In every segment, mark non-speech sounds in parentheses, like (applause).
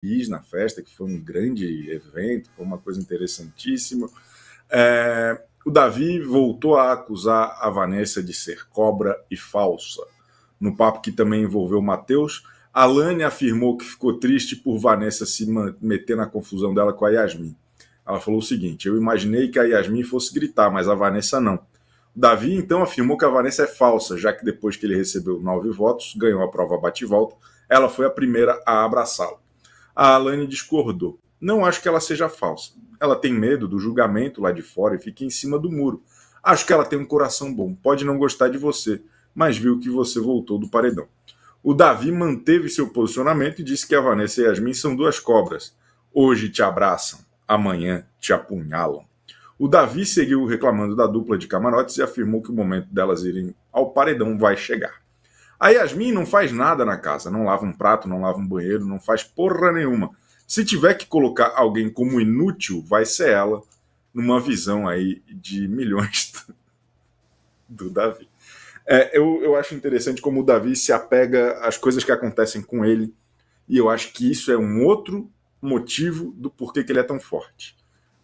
fiz na festa, que foi um grande evento, foi uma coisa interessantíssima. É, o Davi voltou a acusar a Vanessa de ser cobra e falsa, no papo que também envolveu Matheus. Alane afirmou que ficou triste por Vanessa se meter na confusão dela com a Yasmin. Ela falou o seguinte: Eu imaginei que a Yasmin fosse gritar, mas a Vanessa não. O Davi então afirmou que a Vanessa é falsa, já que depois que ele recebeu nove votos, ganhou a prova bate-volta, ela foi a primeira a abraçá-lo a Alane discordou. Não acho que ela seja falsa. Ela tem medo do julgamento lá de fora e fica em cima do muro. Acho que ela tem um coração bom, pode não gostar de você, mas viu que você voltou do paredão. O Davi manteve seu posicionamento e disse que a Vanessa e a Yasmin são duas cobras. Hoje te abraçam, amanhã te apunhalam. O Davi seguiu reclamando da dupla de camarotes e afirmou que o momento delas irem ao paredão vai chegar. A Yasmin não faz nada na casa, não lava um prato, não lava um banheiro, não faz porra nenhuma. Se tiver que colocar alguém como inútil, vai ser ela, numa visão aí de milhões (laughs) do Davi. É, eu, eu acho interessante como o Davi se apega às coisas que acontecem com ele, e eu acho que isso é um outro motivo do porquê que ele é tão forte.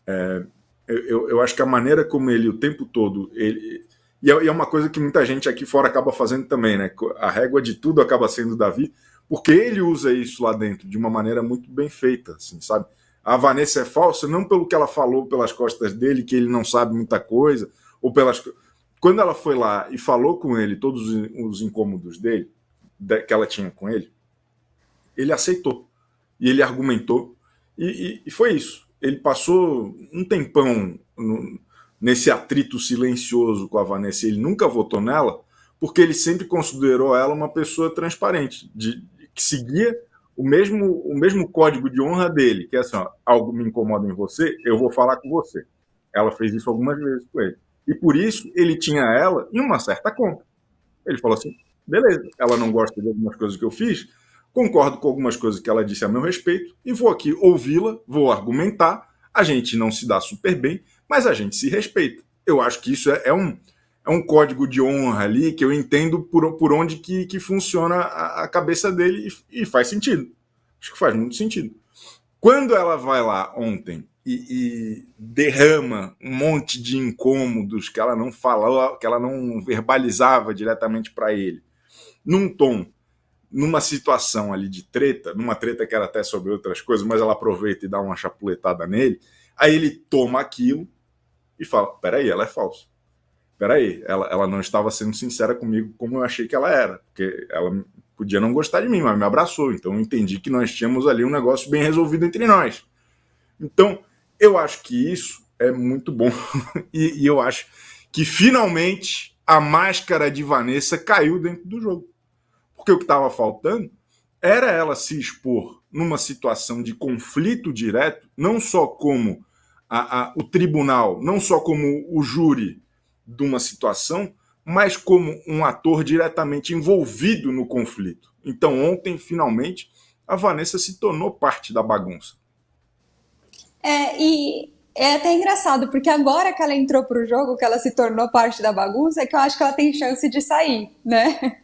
É, eu, eu acho que a maneira como ele o tempo todo ele, é, e é uma coisa que muita gente aqui fora acaba fazendo também, né? A régua de tudo acaba sendo Davi, porque ele usa isso lá dentro de uma maneira muito bem feita, assim, sabe? A Vanessa é falsa não pelo que ela falou pelas costas dele, que ele não sabe muita coisa, ou pelas quando ela foi lá e falou com ele todos os incômodos dele, que ela tinha com ele, ele aceitou. E ele argumentou. E, e, e foi isso. Ele passou um tempão no, nesse atrito silencioso com a Vanessa, ele nunca votou nela, porque ele sempre considerou ela uma pessoa transparente, de, que seguia o mesmo, o mesmo código de honra dele, que é assim, ó, algo me incomoda em você, eu vou falar com você. Ela fez isso algumas vezes com ele. E por isso ele tinha ela em uma certa conta. Ele falou assim: beleza, ela não gosta de algumas coisas que eu fiz, concordo com algumas coisas que ela disse a meu respeito, e vou aqui ouvi-la, vou argumentar, a gente não se dá super bem, mas a gente se respeita. Eu acho que isso é, é um, é um código de honra ali que eu entendo por, por onde que, que funciona a, a cabeça dele e, e, faz sentido. Acho que faz muito sentido. Quando ela vai lá ontem e, e, derrama um monte de incômodos que ela não falou, que ela não verbalizava diretamente para ele, num tom, numa situação ali de treta, numa treta que era até sobre outras coisas, mas ela aproveita e dá uma chapuletada nele, aí ele toma aquilo, e fala: peraí, ela é falsa. Peraí, ela, ela não estava sendo sincera comigo como eu achei que ela era, porque ela podia não gostar de mim, mas me abraçou. Então eu entendi que nós tínhamos ali um negócio bem resolvido entre nós. Então eu acho que isso é muito bom (laughs) e, e eu acho que finalmente a máscara de Vanessa caiu dentro do jogo. Porque o que estava faltando era ela se expor numa situação de conflito direto, não só como a, a, o tribunal, não só como o júri de uma situação, mas como um ator diretamente envolvido no conflito. Então, ontem, finalmente, a Vanessa se tornou parte da bagunça. É, e é até engraçado, porque agora que ela entrou para o jogo, que ela se tornou parte da bagunça, é que eu acho que ela tem chance de sair, né? (laughs)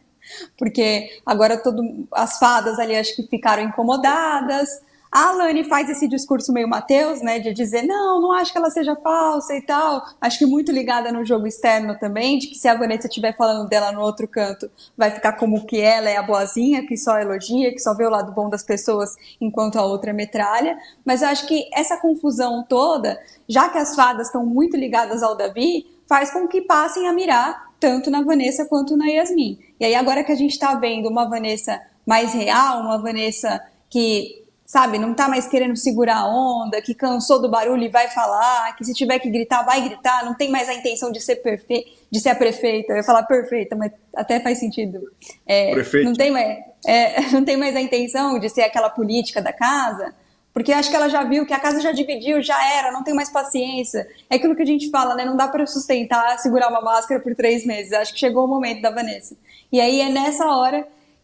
Porque agora todo, as fadas ali acho que ficaram incomodadas, a Alane faz esse discurso meio Matheus, né, de dizer, não, não acho que ela seja falsa e tal. Acho que muito ligada no jogo externo também, de que se a Vanessa estiver falando dela no outro canto, vai ficar como que ela é a boazinha, que só elogia, que só vê o lado bom das pessoas, enquanto a outra metralha. Mas eu acho que essa confusão toda, já que as fadas estão muito ligadas ao Davi, faz com que passem a mirar tanto na Vanessa quanto na Yasmin. E aí agora que a gente está vendo uma Vanessa mais real, uma Vanessa que sabe, não tá mais querendo segurar a onda, que cansou do barulho e vai falar, que se tiver que gritar, vai gritar, não tem mais a intenção de ser perfeita, de ser a prefeita. Eu ia falar perfeita, mas até faz sentido. É, Não tem, mais, é, (laughs) não tem mais a intenção de ser aquela política da casa, porque acho que ela já viu que a casa já dividiu, já era, não tem mais paciência. É aquilo que a gente fala, né? Não dá para sustentar, segurar uma máscara por três meses. Acho que chegou o momento da Vanessa. E aí é nessa hora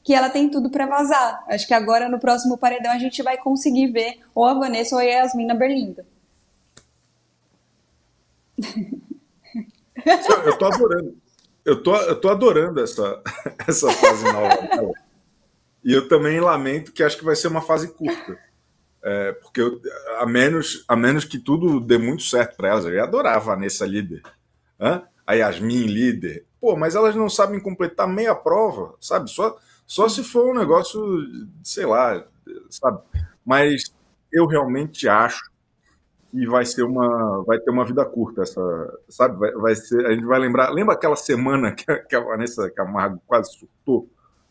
que ela tem tudo para vazar. Acho que agora no próximo paredão a gente vai conseguir ver ou a Vanessa ou a na Berlinda. Eu tô adorando. Eu tô, eu tô adorando essa, (laughs) essa fase nova. E eu também lamento que acho que vai ser uma fase curta. É, porque eu, a, menos, a menos que tudo dê muito certo para elas, eu ia adorar a Vanessa líder, Hã? a Yasmin líder. Pô, mas elas não sabem completar meia prova, sabe? Só, só se for um negócio, sei lá, sabe? Mas eu realmente acho que vai ser uma, vai ter uma vida curta essa, sabe? Vai, vai ser, a gente vai lembrar, lembra aquela semana (laughs) que a, que a Vanessa Camargo quase surtou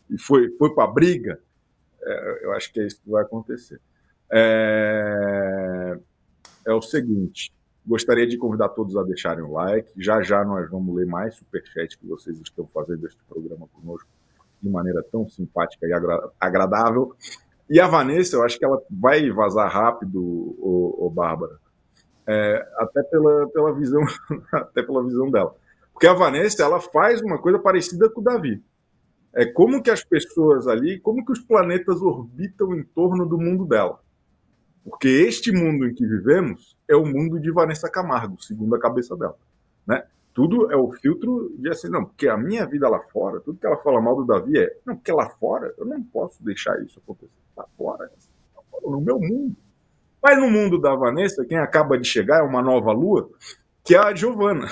e foi, foi para briga? É, eu acho que é isso que vai acontecer. É, é o seguinte, gostaria de convidar todos a deixarem o like. Já já nós vamos ler mais superchat que vocês estão fazendo este programa conosco de maneira tão simpática e agra agradável. E a Vanessa, eu acho que ela vai vazar rápido, o, o Bárbara, é, até pela, pela visão, (laughs) até pela visão dela. Porque a Vanessa, ela faz uma coisa parecida com o Davi. É como que as pessoas ali, como que os planetas orbitam em torno do mundo dela. Porque este mundo em que vivemos é o mundo de Vanessa Camargo, segundo a cabeça dela. Né? tudo é o filtro de assim, não, porque a minha vida lá fora, tudo que ela fala mal do Davi é, não, porque lá fora eu não posso deixar isso acontecer. Lá fora, lá fora no meu mundo. Mas no mundo da Vanessa, quem acaba de chegar é uma nova lua, que é a Giovana.